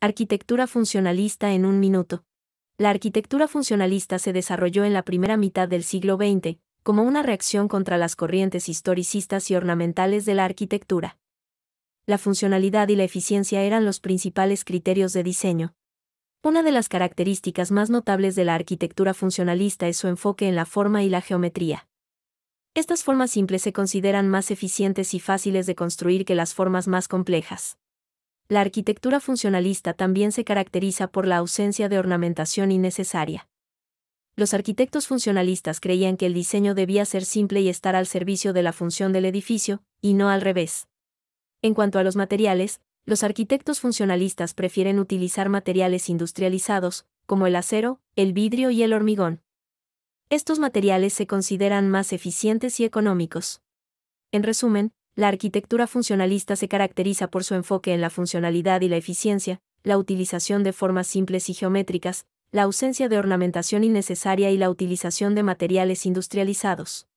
Arquitectura funcionalista en un minuto. La arquitectura funcionalista se desarrolló en la primera mitad del siglo XX, como una reacción contra las corrientes historicistas y ornamentales de la arquitectura. La funcionalidad y la eficiencia eran los principales criterios de diseño. Una de las características más notables de la arquitectura funcionalista es su enfoque en la forma y la geometría. Estas formas simples se consideran más eficientes y fáciles de construir que las formas más complejas. La arquitectura funcionalista también se caracteriza por la ausencia de ornamentación innecesaria. Los arquitectos funcionalistas creían que el diseño debía ser simple y estar al servicio de la función del edificio, y no al revés. En cuanto a los materiales, los arquitectos funcionalistas prefieren utilizar materiales industrializados, como el acero, el vidrio y el hormigón. Estos materiales se consideran más eficientes y económicos. En resumen, la arquitectura funcionalista se caracteriza por su enfoque en la funcionalidad y la eficiencia, la utilización de formas simples y geométricas, la ausencia de ornamentación innecesaria y la utilización de materiales industrializados.